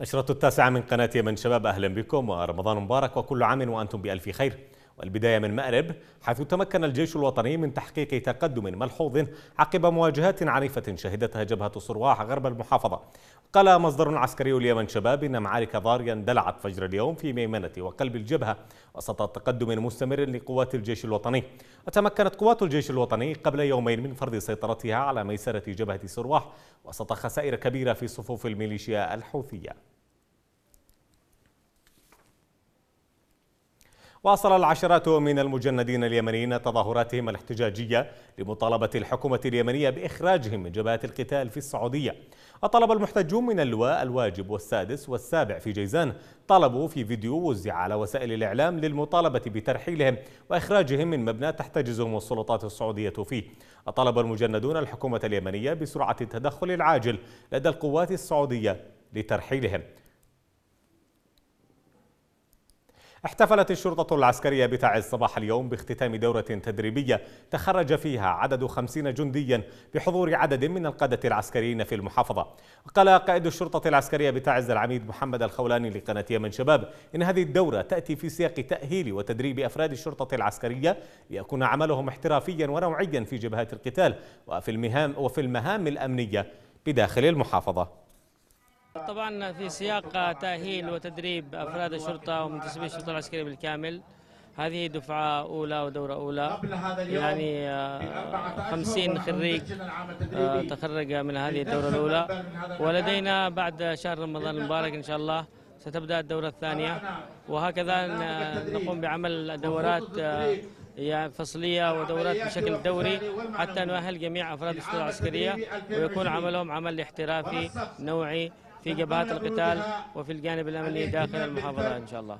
نشرة التاسعة من قناة يمن شباب أهلا بكم ورمضان مبارك وكل عام وأنتم بألف خير والبداية من مأرب حيث تمكن الجيش الوطني من تحقيق تقدم ملحوظ عقب مواجهات عنيفة شهدتها جبهة صرواح غرب المحافظة قال مصدر عسكري اليمن شباب إن معارك ضارية اندلعت فجر اليوم في ميمنة وقلب الجبهة وسط تقدم مستمر لقوات الجيش الوطني وتمكنت قوات الجيش الوطني قبل يومين من فرض سيطرتها على ميسرة جبهة صرواح وسط خسائر كبيرة في صفوف الميليشيا الحوثية واصل العشرات من المجندين اليمنيين تظاهراتهم الاحتجاجية لمطالبة الحكومة اليمنية بإخراجهم من جبهات القتال في السعودية وطلب المحتجون من اللواء الواجب والسادس والسابع في جيزان طالبوا في فيديو وزع على وسائل الإعلام للمطالبة بترحيلهم وإخراجهم من مبنى تحتجزهم السلطات السعودية فيه وطلب المجندون الحكومة اليمنية بسرعة التدخل العاجل لدى القوات السعودية لترحيلهم احتفلت الشرطة العسكرية بتعز صباح اليوم باختتام دورة تدريبية تخرج فيها عدد خمسين جنديا بحضور عدد من القادة العسكريين في المحافظة قال قائد الشرطة العسكرية بتعز العميد محمد الخولاني لقناة يمن شباب إن هذه الدورة تأتي في سياق تأهيل وتدريب أفراد الشرطة العسكرية ليكون عملهم احترافيا ونوعيا في جبهات القتال وفي المهام, وفي المهام الأمنية بداخل المحافظة طبعا في سياق تأهيل وتدريب أفراد الشرطة ومنتسبي الشرطة العسكرية بالكامل هذه دفعة أولى ودورة أولى يعني 50 آه، خريج آه، تخرج من هذه الدورة الأولى ولدينا بعد شهر رمضان المبارك إن شاء الله ستبدأ الدورة الثانية وهكذا نقوم بعمل دورات يعني فصلية ودورات بشكل دوري حتى نؤهل جميع أفراد الشرطة العسكرية ويكون عملهم عمل احترافي نوعي في جبهات القتال وفي الجانب الأمني داخل المحافظة إن شاء الله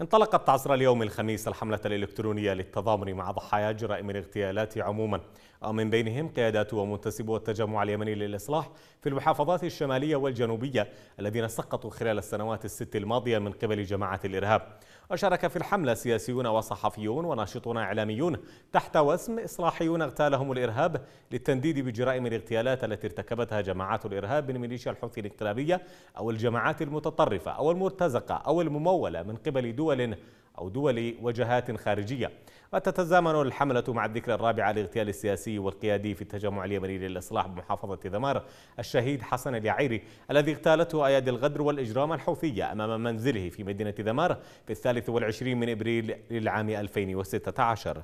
انطلقت عصر اليوم الخميس الحملة الإلكترونية للتضامن مع ضحايا جرائم الاغتيالات عموما ومن بينهم قيادات ومنتسبو التجمع اليمني للإصلاح في المحافظات الشمالية والجنوبية الذين سقطوا خلال السنوات الست الماضية من قبل جماعة الإرهاب وشارك في الحملة سياسيون وصحفيون وناشطون إعلاميون تحت وسم إصلاحيون اغتالهم الإرهاب للتنديد بجرائم الاغتيالات التي ارتكبتها جماعات الإرهاب من ميليشيا الحوثي الانقلابية أو الجماعات المتطرفة أو المرتزقة أو الممولة من قبل دول دول أو دول وجهات خارجية وتتزامن الحملة مع الذكرى الرابعة لاغتيال السياسي والقيادي في التجمع اليمني للإصلاح بمحافظة ذمار الشهيد حسن اليعيري الذي اغتالته أيادي الغدر والإجرام الحوثية أمام منزله في مدينة ذمار في الثالث والعشرين من إبريل للعام 2016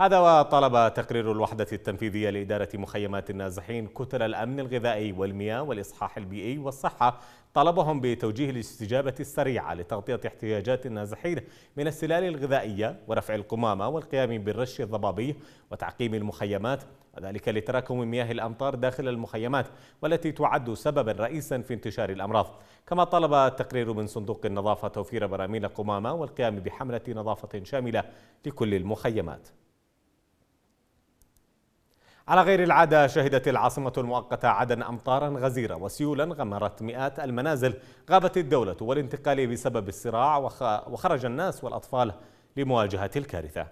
هذا وطلب تقرير الوحدة التنفيذية لإدارة مخيمات النازحين كتل الأمن الغذائي والمياه والإصحاح البيئي والصحة طلبهم بتوجيه الاستجابة السريعة لتغطية احتياجات النازحين من السلال الغذائية ورفع القمامة والقيام بالرش الضبابي وتعقيم المخيمات وذلك لتراكم مياه الأمطار داخل المخيمات والتي تعد سببا رئيسا في انتشار الأمراض كما طلب التقرير من صندوق النظافة توفير براميل قمامة والقيام بحملة نظافة شاملة لكل المخيمات على غير العادة شهدت العاصمة المؤقتة عدن أمطارا غزيرة وسيولا غمرت مئات المنازل غابت الدولة والانتقال بسبب الصراع وخرج الناس والأطفال لمواجهة الكارثة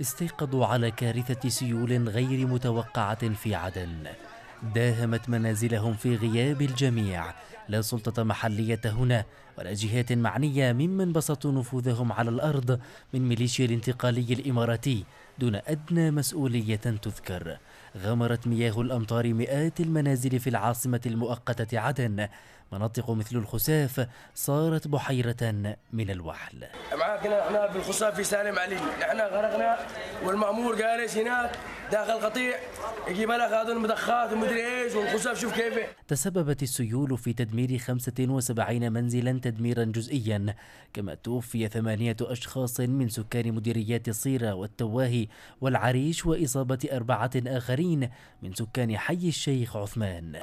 استيقظوا على كارثة سيول غير متوقعة في عدن داهمت منازلهم في غياب الجميع لا سلطة محلية هنا ولا جهات معنية ممن بسطوا نفوذهم على الأرض من ميليشيا الانتقالي الإماراتي دون أدنى مسؤولية تذكر غمرت مياه الأمطار مئات المنازل في العاصمة المؤقتة عدن مناطق مثل الخساف صارت بحيرة من الوحل معاكنا احنا بالخساف في سالم علي احنا غرقنا والمأمور جالس هناك داخل قطيع يجيب لك هذا المدخات ومدري ايش والخساف شوف كيف تسببت السيول في تدمير 75 منزلا تدميرا جزئيا كما توفي ثمانية أشخاص من سكان مديريات الصيرة والتواهي والعريش وإصابة أربعة آخرين من سكان حي الشيخ عثمان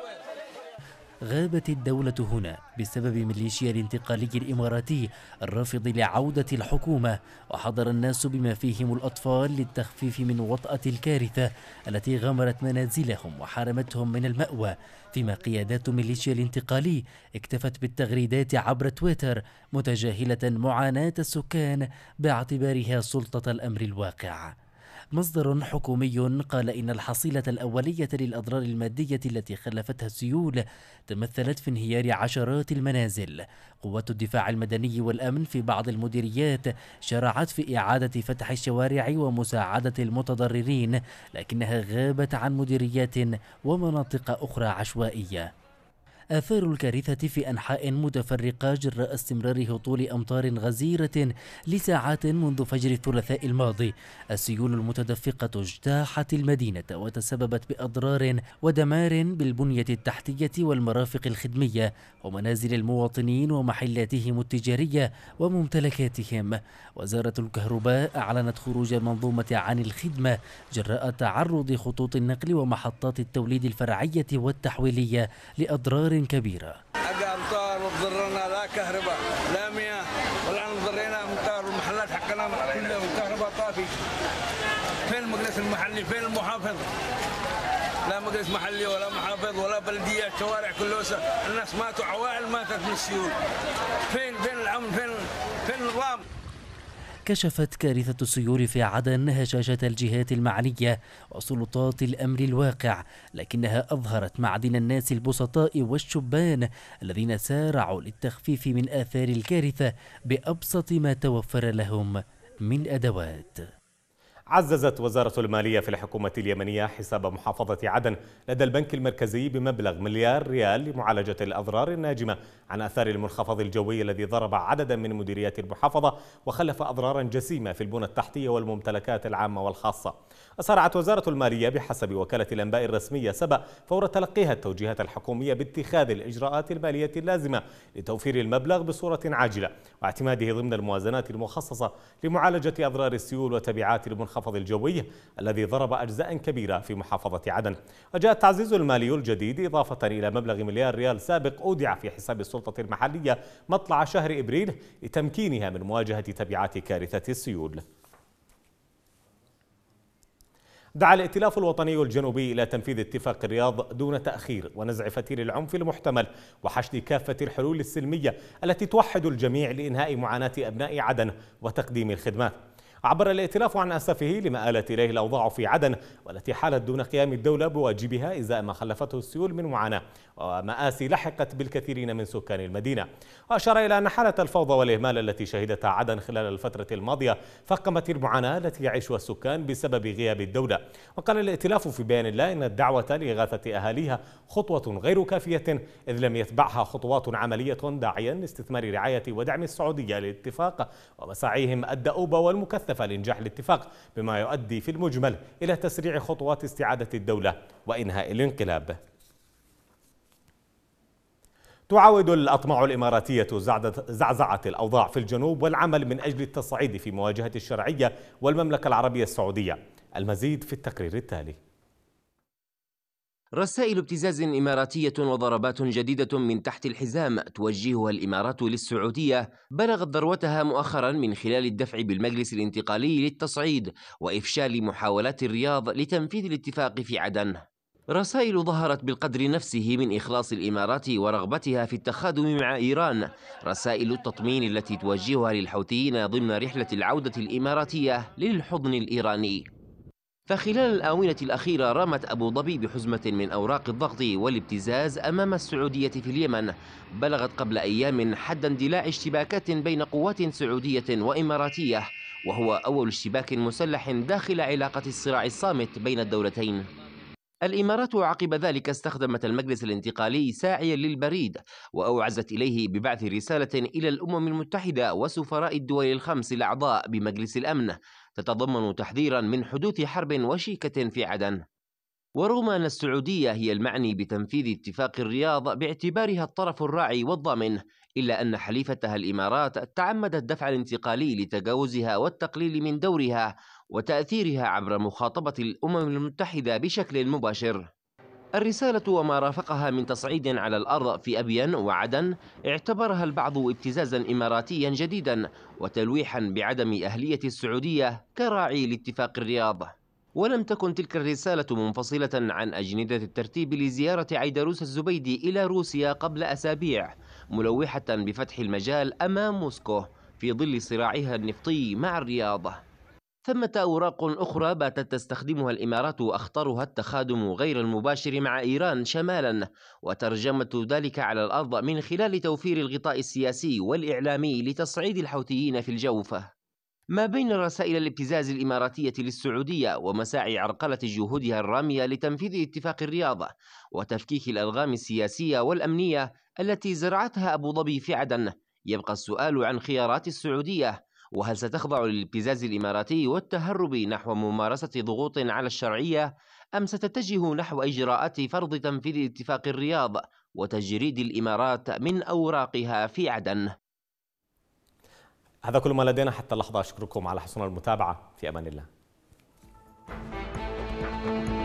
غابت الدولة هنا بسبب ميليشيا الانتقالي الإماراتي الرافض لعودة الحكومة وحضر الناس بما فيهم الأطفال للتخفيف من وطأة الكارثة التي غمرت منازلهم وحرمتهم من المأوى فيما قيادات ميليشيا الانتقالي اكتفت بالتغريدات عبر تويتر متجاهلة معاناة السكان باعتبارها سلطة الأمر الواقع مصدر حكومي قال إن الحصيلة الأولية للأضرار المادية التي خلفتها السيول تمثلت في انهيار عشرات المنازل قوات الدفاع المدني والأمن في بعض المديريات شرعت في إعادة فتح الشوارع ومساعدة المتضررين لكنها غابت عن مديريات ومناطق أخرى عشوائية آثار الكارثة في أنحاء متفرقة جراء استمرار هطول أمطار غزيرة لساعات منذ فجر الثلاثاء الماضي السيول المتدفقة اجتاحت المدينة وتسببت بأضرار ودمار بالبنية التحتية والمرافق الخدمية ومنازل المواطنين ومحلاتهم التجارية وممتلكاتهم وزارة الكهرباء أعلنت خروج المنظومة عن الخدمة جراء تعرض خطوط النقل ومحطات التوليد الفرعية والتحويلية لأضرار كبيرة حق أمطار وتضررنا لا كهرباء لا مياه والآن ضرينا أمطار والمحلات حقنا كلها والكهرباء طافي فين المجلس المحلي فين المحافظ لا مجلس محلي ولا محافظ ولا بلدية شوارع كلوسة الناس ماتوا عوائل ماتت من السيول فين فين الأمن فين فين النظام كشفت كارثة السيول في عدن هشاشة الجهات المعنية وسلطات الأمر الواقع لكنها أظهرت معدن الناس البسطاء والشبان الذين سارعوا للتخفيف من آثار الكارثة بأبسط ما توفر لهم من أدوات عززت وزارة المالية في الحكومة اليمنية حساب محافظة عدن لدى البنك المركزي بمبلغ مليار ريال لمعالجة الأضرار الناجمة عن أثار المنخفض الجوي الذي ضرب عددا من مديريات المحافظة وخلف أضرارا جسيمة في البنى التحتية والممتلكات العامة والخاصة أسرعت وزارة المالية بحسب وكالة الأنباء الرسمية سبأ فور تلقيها التوجيهات الحكومية باتخاذ الإجراءات المالية اللازمة لتوفير المبلغ بصورة عاجلة واعتماده ضمن الموازنات المخصصة لمعالجة أضرار السيول وتبعات المنخفض المنخفض الجوي الذي ضرب أجزاء كبيرة في محافظة عدن وجاء التعزيز المالي الجديد إضافة إلى مبلغ مليار ريال سابق أودع في حساب السلطة المحلية مطلع شهر إبريل لتمكينها من مواجهة تبعات كارثة السيول دعا الائتلاف الوطني الجنوبي إلى تنفيذ اتفاق الرياض دون تأخير ونزع فتيل العنف المحتمل وحشد كافة الحلول السلمية التي توحد الجميع لإنهاء معاناة أبناء عدن وتقديم الخدمات عبر الائتلاف عن أسفه لما آلت إليه الأوضاع في عدن والتي حالت دون قيام الدولة بواجبها إزاء ما خلفته السيول من معاناة ومآسي لحقت بالكثيرين من سكان المدينة وأشار إلى أن حالة الفوضى والإهمال التي شهدتها عدن خلال الفترة الماضية فقمت المعاناة التي يعيشها السكان بسبب غياب الدولة وقال الائتلاف في بيان الله إن الدعوة لإغاثة أهاليها خطوة غير كافية إذ لم يتبعها خطوات عملية داعيا لاستثمار رعاية ودعم السعودية للاتفاق ومساعيهم الدؤوبة والمكثفة مستهدفة لإنجاح الاتفاق بما يؤدي في المجمل إلى تسريع خطوات استعادة الدولة وإنهاء الانقلاب تعاود الأطماع الإماراتية زعزعة الأوضاع في الجنوب والعمل من أجل التصعيد في مواجهة الشرعية والمملكة العربية السعودية المزيد في التقرير التالي رسائل ابتزاز إماراتية وضربات جديدة من تحت الحزام توجهها الإمارات للسعودية بلغت ذروتها مؤخرا من خلال الدفع بالمجلس الانتقالي للتصعيد وإفشال محاولات الرياض لتنفيذ الاتفاق في عدن رسائل ظهرت بالقدر نفسه من إخلاص الإمارات ورغبتها في التخادم مع إيران رسائل التطمين التي توجهها للحوثيين ضمن رحلة العودة الإماراتية للحضن الإيراني فخلال الآونة الأخيرة رمت أبو ظبي بحزمة من أوراق الضغط والابتزاز أمام السعودية في اليمن بلغت قبل أيام حد اندلاع اشتباكات بين قوات سعودية وإماراتية وهو أول اشتباك مسلح داخل علاقة الصراع الصامت بين الدولتين الإمارات عقب ذلك استخدمت المجلس الانتقالي ساعيا للبريد وأوعزت إليه ببعث رسالة إلى الأمم المتحدة وسفراء الدول الخمس الأعضاء بمجلس الأمن تتضمن تحذيرا من حدوث حرب وشيكة في عدن ورغم أن السعودية هي المعني بتنفيذ اتفاق الرياض باعتبارها الطرف الراعي والضامن إلا أن حليفتها الإمارات تعمدت دفع الانتقالي لتجاوزها والتقليل من دورها وتأثيرها عبر مخاطبة الأمم المتحدة بشكل مباشر الرسالة وما رافقها من تصعيد على الأرض في أبيان وعدن اعتبرها البعض ابتزازا إماراتيا جديدا وتلويحا بعدم أهلية السعودية كراعي لاتفاق الرياض ولم تكن تلك الرسالة منفصلة عن أجندة الترتيب لزيارة عيدروس الزبيدي إلى روسيا قبل أسابيع ملوحة بفتح المجال أمام موسكو في ظل صراعها النفطي مع الرياض ثمة أوراق أخرى باتت تستخدمها الإمارات وأخطرها التخادم غير المباشر مع إيران شمالا وترجمة ذلك على الأرض من خلال توفير الغطاء السياسي والإعلامي لتصعيد الحوثيين في الجوفة ما بين رسائل الابتزاز الإماراتية للسعودية ومساعي عرقلة جهودها الرامية لتنفيذ اتفاق الرياضة وتفكيك الألغام السياسية والأمنية التي زرعتها أبو ظبي في عدن يبقى السؤال عن خيارات السعودية وهل ستخضع للابتزاز الإماراتي والتهرب نحو ممارسة ضغوط على الشرعية أم ستتجه نحو إجراءات فرض تنفيذ اتفاق الرياض وتجريد الإمارات من أوراقها في عدن هذا كل ما لدينا حتى اللحظة أشكركم على حسن المتابعة في أمان الله